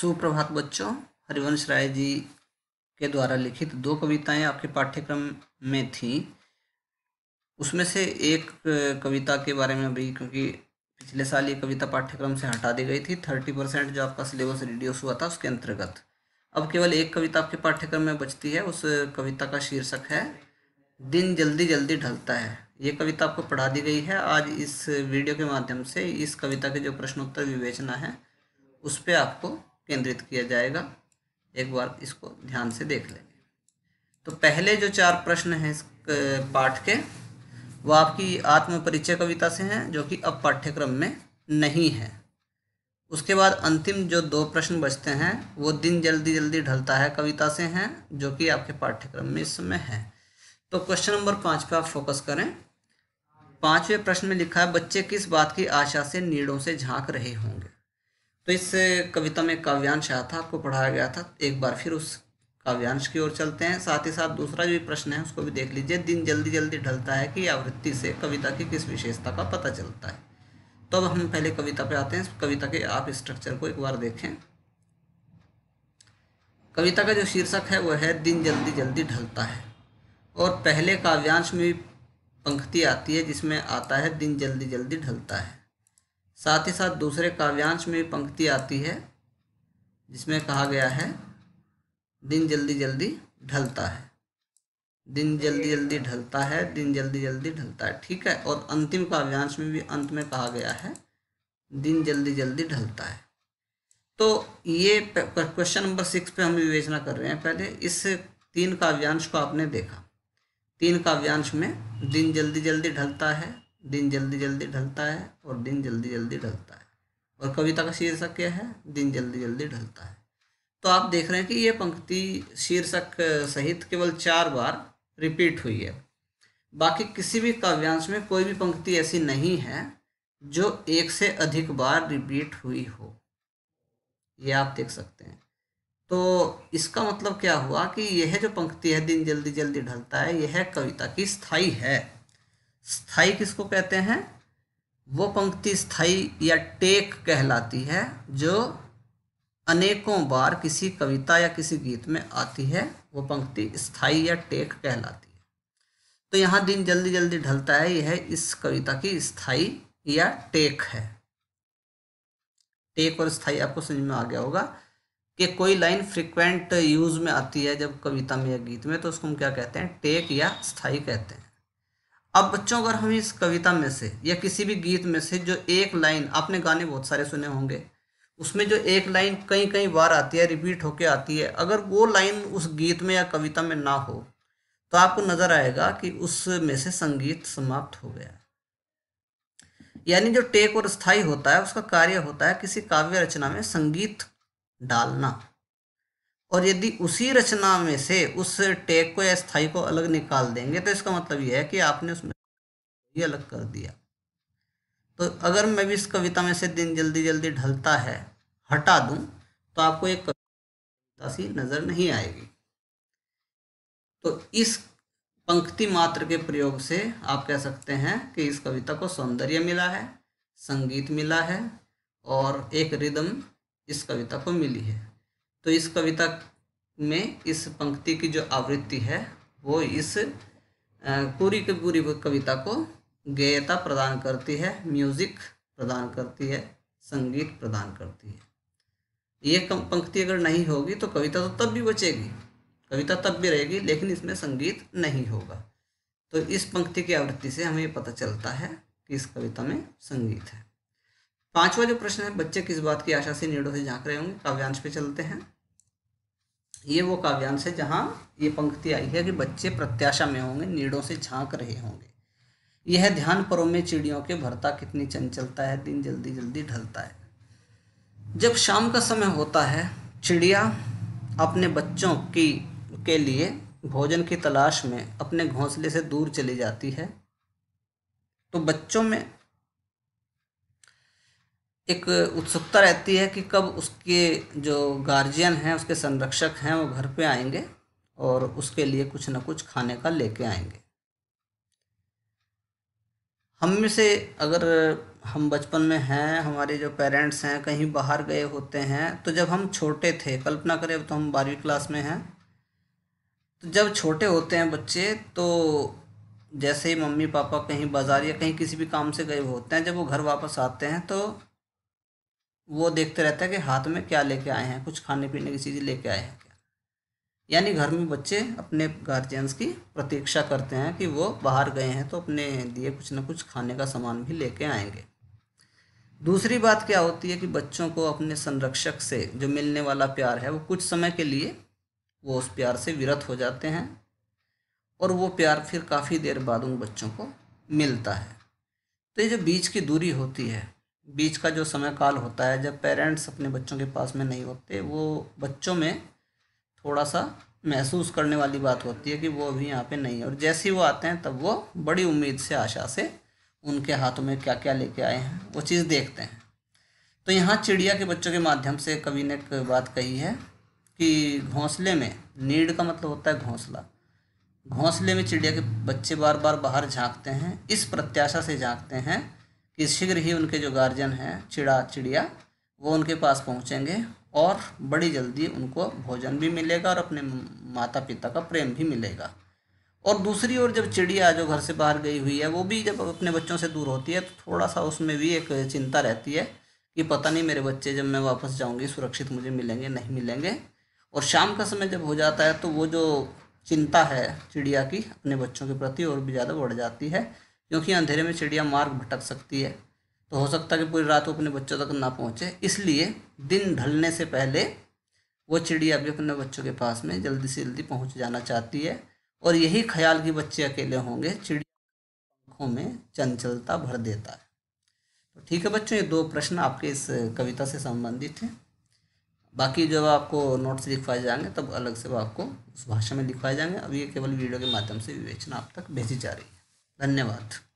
सुप्रभात बच्चों हरिवंश राय जी के द्वारा लिखित दो कविताएं आपके पाठ्यक्रम में थी उसमें से एक कविता के बारे में अभी क्योंकि पिछले साल ये कविता पाठ्यक्रम से हटा दी गई थी थर्टी परसेंट जो आपका सिलेबस रिड्यूस हुआ था उसके अंतर्गत अब केवल एक कविता आपके पाठ्यक्रम में बचती है उस कविता का शीर्षक है दिन जल्दी जल्दी ढलता है ये कविता आपको पढ़ा दी गई है आज इस वीडियो के माध्यम से इस कविता के जो प्रश्नोत्तर विवेचना है उस पर आपको केंद्रित किया जाएगा एक बार इसको ध्यान से देख लेंगे तो पहले जो चार प्रश्न हैं इस पाठ के वह आपकी आत्मपरिचय कविता से हैं जो कि अब पाठ्यक्रम में नहीं है उसके बाद अंतिम जो दो प्रश्न बचते हैं वो दिन जल्दी जल्दी ढलता है कविता से हैं जो कि आपके पाठ्यक्रम में इस समय है तो क्वेश्चन नंबर पाँच पर आप फोकस करें पाँचवें प्रश्न में लिखा है बच्चे किस बात की आशा से नीड़ों से झांक रहे होंगे तो इस कविता में काव्यांश आया था आपको पढ़ाया गया था एक बार फिर उस काव्यांश की ओर चलते हैं साथ ही साथ दूसरा जो प्रश्न है उसको भी देख लीजिए दिन जल्दी जल्दी ढलता है कि आवृत्ति से कविता की किस विशेषता का पता चलता है तो अब हम पहले कविता पे आते हैं कविता के आप स्ट्रक्चर को एक बार देखें कविता का जो शीर्षक है वह है दिन जल्दी जल्दी ढलता है और पहले काव्यांश में भी पंक्ति आती है जिसमें आता है दिन जल्दी जल्दी ढलता है साथ ही साथ दूसरे काव्यांश में पंक्ति आती है जिसमें कहा गया है दिन जल्दी जल्दी ढलता है दिन जल्दी जल्दी ढलता है दिन जल्दी जल्दी ढलता है ठीक है और अंतिम काव्यांश में भी अंत में कहा गया है दिन जल्दी जल्दी ढलता है तो ये क्वेश्चन नंबर सिक्स पे हम विवेचना कर रहे हैं पहले इस तीन काव्यांश को आपने देखा तीन काव्यांश में दिन जल्दी जल्दी ढलता है दिन जल्दी जल्दी ढलता है और दिन जल्दी जल्दी ढलता है और कविता का शीर्षक क्या है दिन जल्दी जल्दी ढलता है तो आप देख रहे हैं कि ये पंक्ति शीर्षक सहित केवल चार बार रिपीट हुई है बाकी किसी भी काव्यांश में कोई भी पंक्ति ऐसी नहीं है जो एक से अधिक बार रिपीट हुई हो ये आप देख सकते हैं तो इसका मतलब क्या हुआ कि यह जो पंक्ति है दिन जल्दी जल्दी ढलता है यह कविता की स्थाई है स्थाई किसको कहते हैं वो पंक्ति स्थाई या टेक कहलाती है जो अनेकों बार किसी कविता या किसी गीत में आती है वो पंक्ति स्थाई या टेक कहलाती है तो यहाँ दिन जल्दी जल्दी ढलता है यह इस कविता की स्थाई या टेक है टेक और स्थाई आपको समझ में आ गया होगा कि कोई लाइन फ्रिक्वेंट यूज में आती है जब कविता में या गीत में तो उसको हम क्या कहते हैं टेक या स्थाई कहते हैं अब बच्चों अगर हम इस कविता में से या किसी भी गीत में से जो एक लाइन आपने गाने बहुत सारे सुने होंगे उसमें जो एक लाइन कई कई बार आती है रिपीट होके आती है अगर वो लाइन उस गीत में या कविता में ना हो तो आपको नजर आएगा कि उसमें से संगीत समाप्त हो गया यानी जो टेक और स्थाई होता है उसका कार्य होता है किसी काव्य रचना में संगीत डालना और यदि उसी रचना में से उस टैग को या स्थाई को अलग निकाल देंगे तो इसका मतलब यह है कि आपने उसमें ये अलग कर दिया तो अगर मैं भी इस कविता में से दिन जल्दी जल्दी ढलता है हटा दूं तो आपको एक कविता सी नज़र नहीं आएगी तो इस पंक्ति मात्र के प्रयोग से आप कह सकते हैं कि इस कविता को सौंदर्य मिला है संगीत मिला है और एक रिदम इस कविता को मिली है तो इस कविता में इस पंक्ति की जो आवृत्ति है वो इस पूरी की पूरी कविता को गेयता प्रदान करती है म्यूजिक प्रदान करती है संगीत प्रदान करती है ये पंक्ति अगर नहीं होगी तो कविता तो तब भी बचेगी कविता तब भी रहेगी लेकिन इसमें संगीत नहीं होगा तो इस पंक्ति की आवृत्ति से हमें पता चलता है कि इस कविता में संगीत है पांचवा जो प्रश्न है बच्चे किस बात की आशा से नीडों से झाँक रहे होंगे काव्यांश पे चलते हैं ये वो काव्यांश है जहाँ ये पंक्ति आई है कि बच्चे प्रत्याशा में होंगे नीड़ों से झांक रहे होंगे यह ध्यान परों में चिड़ियों के भरता कितनी चंचलता है दिन जल्दी जल्दी ढलता है जब शाम का समय होता है चिड़िया अपने बच्चों की के लिए भोजन की तलाश में अपने घोंसले से दूर चली जाती है तो बच्चों में एक उत्सुकता रहती है कि कब उसके जो गार्जियन हैं उसके संरक्षक हैं वो घर पे आएंगे और उसके लिए कुछ ना कुछ खाने का लेके आएंगे हम में से अगर हम बचपन में हैं हमारे जो पेरेंट्स हैं कहीं बाहर गए होते हैं तो जब हम छोटे थे कल्पना करें अब तो हम बारहवीं क्लास में हैं तो जब छोटे होते हैं बच्चे तो जैसे ही मम्मी पापा कहीं बाज़ार या कहीं किसी भी काम से गए होते हैं जब वो घर वापस आते हैं तो वो देखते रहता है कि हाथ में क्या लेके आए हैं कुछ खाने पीने की चीज़ें लेके आए हैं क्या यानी घर में बच्चे अपने गार्जियंस की प्रतीक्षा करते हैं कि वो बाहर गए हैं तो अपने दिए कुछ ना कुछ खाने का सामान भी लेके आएंगे दूसरी बात क्या होती है कि बच्चों को अपने संरक्षक से जो मिलने वाला प्यार है वो कुछ समय के लिए वो उस प्यार से विरत हो जाते हैं और वो प्यार फिर काफ़ी देर बाद उन बच्चों को मिलता है तो ये जो बीच की दूरी होती है बीच का जो समय काल होता है जब पेरेंट्स अपने बच्चों के पास में नहीं होते वो बच्चों में थोड़ा सा महसूस करने वाली बात होती है कि वो अभी यहाँ पे नहीं है और जैसे ही वो आते हैं तब वो बड़ी उम्मीद से आशा से उनके हाथों में क्या क्या लेके आए हैं वो चीज़ देखते हैं तो यहाँ चिड़िया के बच्चों के माध्यम से कवि ने एक बात कही है कि घोंसले में नीड का मतलब होता है घोंसला घोंसले में चिड़िया के बच्चे बार बार बाहर झांकते हैं इस प्रत्याशा से झांकते हैं कि शीघ्र ही उनके जो गार्जियन हैं चिड़ा चिड़िया वो उनके पास पहुँचेंगे और बड़ी जल्दी उनको भोजन भी मिलेगा और अपने माता पिता का प्रेम भी मिलेगा और दूसरी ओर जब चिड़िया जो घर से बाहर गई हुई है वो भी जब अपने बच्चों से दूर होती है तो थोड़ा सा उसमें भी एक चिंता रहती है कि पता नहीं मेरे बच्चे जब मैं वापस जाऊंगी सुरक्षित मुझे मिलेंगे नहीं मिलेंगे और शाम का समय जब हो जाता है तो वो जो चिंता है चिड़िया की अपने बच्चों के प्रति और भी ज़्यादा बढ़ जाती है क्योंकि अंधेरे में चिड़िया मार्ग भटक सकती है तो हो सकता है कि पूरी रात वो अपने बच्चों तक ना पहुँचे इसलिए दिन ढलने से पहले वो चिड़िया भी अपने बच्चों के पास में जल्दी से जल्दी पहुँच जाना चाहती है और यही ख्याल कि बच्चे अकेले होंगे चिड़िया आँखों में चंचलता भर देता है तो ठीक है बच्चों ये दो प्रश्न आपके इस कविता से संबंधित हैं बाकी जब आपको नोट्स लिखवाए जाएंगे तब अलग से वो आपको उस भाषा में लिखवाए जाएंगे अब ये केवल वीडियो के माध्यम से विवेचना आप तक भेजी जा रही है धन्यवाद